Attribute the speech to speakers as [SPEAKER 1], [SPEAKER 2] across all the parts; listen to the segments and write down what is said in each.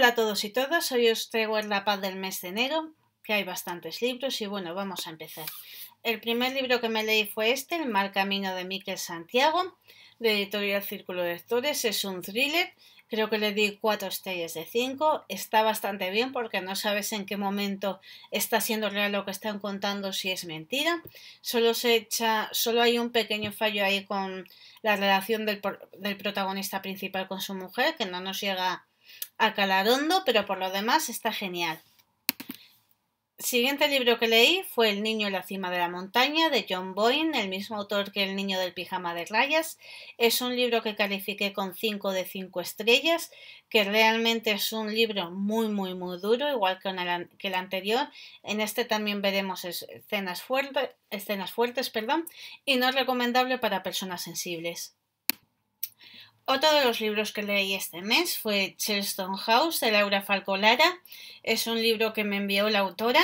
[SPEAKER 1] Hola a todos y todas, hoy os traigo el La Paz del mes de enero, que hay bastantes libros y bueno, vamos a empezar. El primer libro que me leí fue este, El mal camino de Miquel Santiago, de editorial Círculo de Lectores, es un thriller, creo que le di cuatro estrellas de cinco. está bastante bien porque no sabes en qué momento está siendo real lo que están contando si es mentira, solo se echa, solo hay un pequeño fallo ahí con la relación del, del protagonista principal con su mujer, que no nos llega a Calarondo, pero por lo demás está genial. siguiente libro que leí fue El niño en la cima de la montaña de John Boyne, el mismo autor que El niño del pijama de rayas. Es un libro que califiqué con 5 de 5 estrellas, que realmente es un libro muy, muy, muy duro, igual que, el, anterior. En este también veremos escenas, escenas fuertes perdón, y no es recomendable para personas sensibles. Otro de los libros que leí este mes fue *Chelstone House de Laura Falcolara. Es un libro que me envió la autora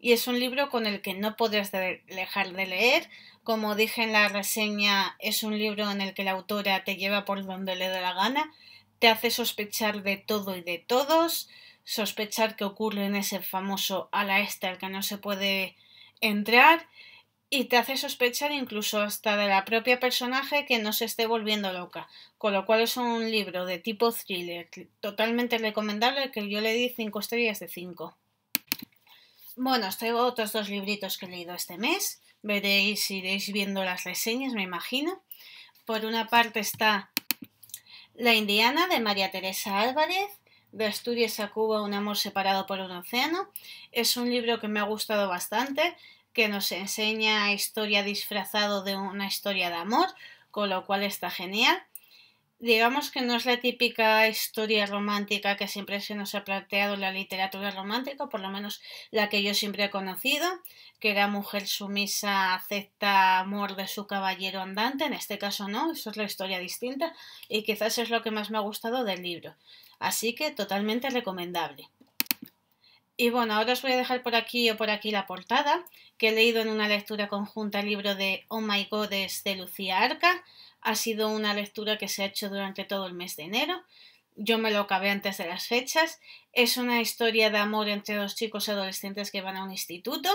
[SPEAKER 1] y es un libro con el que no podrás dejar de leer. Como dije en la reseña, es un libro en el que la autora te lleva por donde le da la gana, te hace sospechar de todo y de todos, sospechar que ocurre en ese famoso ala este al que no se puede entrar y te hace sospechar incluso hasta de la propia personaje que no se esté volviendo loca, con lo cual es un libro de tipo thriller totalmente recomendable que yo le di 5 estrellas de 5. Bueno, os traigo otros dos libritos que he leído este mes, veréis, iréis viendo las reseñas me imagino. Por una parte está La Indiana de María Teresa Álvarez, de Asturias a Cuba, un amor separado por un océano. Es un libro que me ha gustado bastante que nos enseña historia disfrazado de una historia de amor, con lo cual está genial. Digamos que no es la típica historia romántica que siempre se nos ha planteado en la literatura romántica, por lo menos la que yo siempre he conocido, que la mujer sumisa acepta amor de su caballero andante, en este caso no, eso es la historia distinta y quizás es lo que más me ha gustado del libro. Así que totalmente recomendable. Y bueno, ahora os voy a dejar por aquí o por aquí la portada que he leído en una lectura conjunta el libro de Oh My godes de Lucía Arca. Ha sido una lectura que se ha hecho durante todo el mes de enero. Yo me lo acabé antes de las fechas. Es una historia de amor entre dos chicos adolescentes que van a un instituto.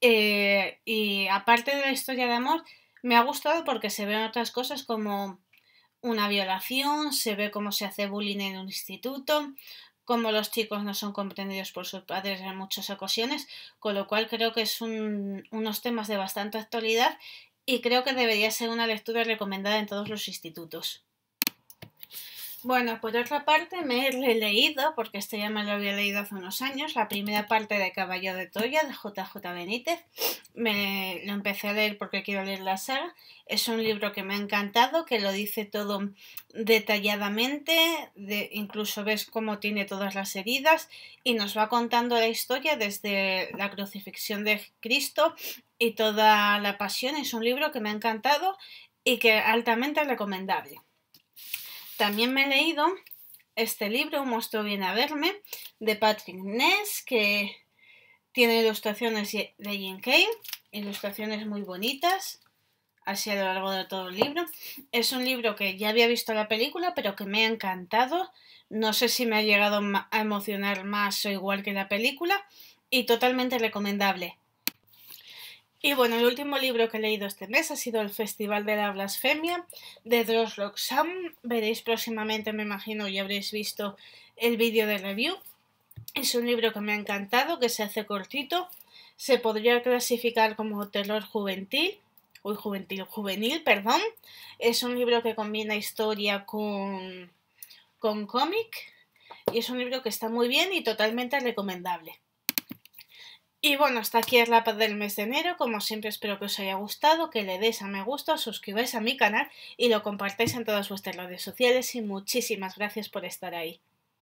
[SPEAKER 1] Eh, y aparte de la historia de amor, me ha gustado porque se ven otras cosas como una violación, se ve cómo se hace bullying en un instituto, como los chicos no son comprendidos por sus padres en muchas ocasiones, con lo cual creo que es unos temas de bastante actualidad y creo que debería ser una lectura recomendada en todos los institutos. Bueno, por otra parte me he leído, porque este ya me lo había leído hace unos años, la primera parte de Caballo de Toya, de JJ Benítez. Me lo empecé a leer porque quiero leer la saga. Es un libro que me ha encantado, que lo dice todo detalladamente, incluso ves cómo tiene todas las heridas y nos va contando la historia desde la crucifixión de Cristo y toda la pasión. Es un libro que me ha encantado y que altamente recomendable. También me he leído este libro, Un monstruo viene a verme, de Patrick Ness, que tiene ilustraciones de Jane Kane, ilustraciones muy bonitas, así a lo largo de todo el libro. Es un libro que ya había visto la película, pero que me ha encantado. No sé si me ha llegado a emocionar más o igual que la película, y totalmente recomendable. Y bueno, el último libro que he leído este mes ha sido El Festival de la Blasfemia de Dross Sam. Veréis próximamente, me imagino, y habréis visto el vídeo de review. Es un libro que me ha encantado, que se hace cortito. Se podría clasificar como terror juvenil. juvenil, juvenil, perdón. Es un libro que combina historia con, con cómic. Y es un libro que está muy bien y totalmente recomendable. Y bueno, hasta aquí la paz del mes de enero. Como siempre, espero que os haya gustado, que le deis a me gusta, os suscribáis a mi canal y lo compartáis en todas vuestras redes sociales. Y muchísimas gracias por estar ahí.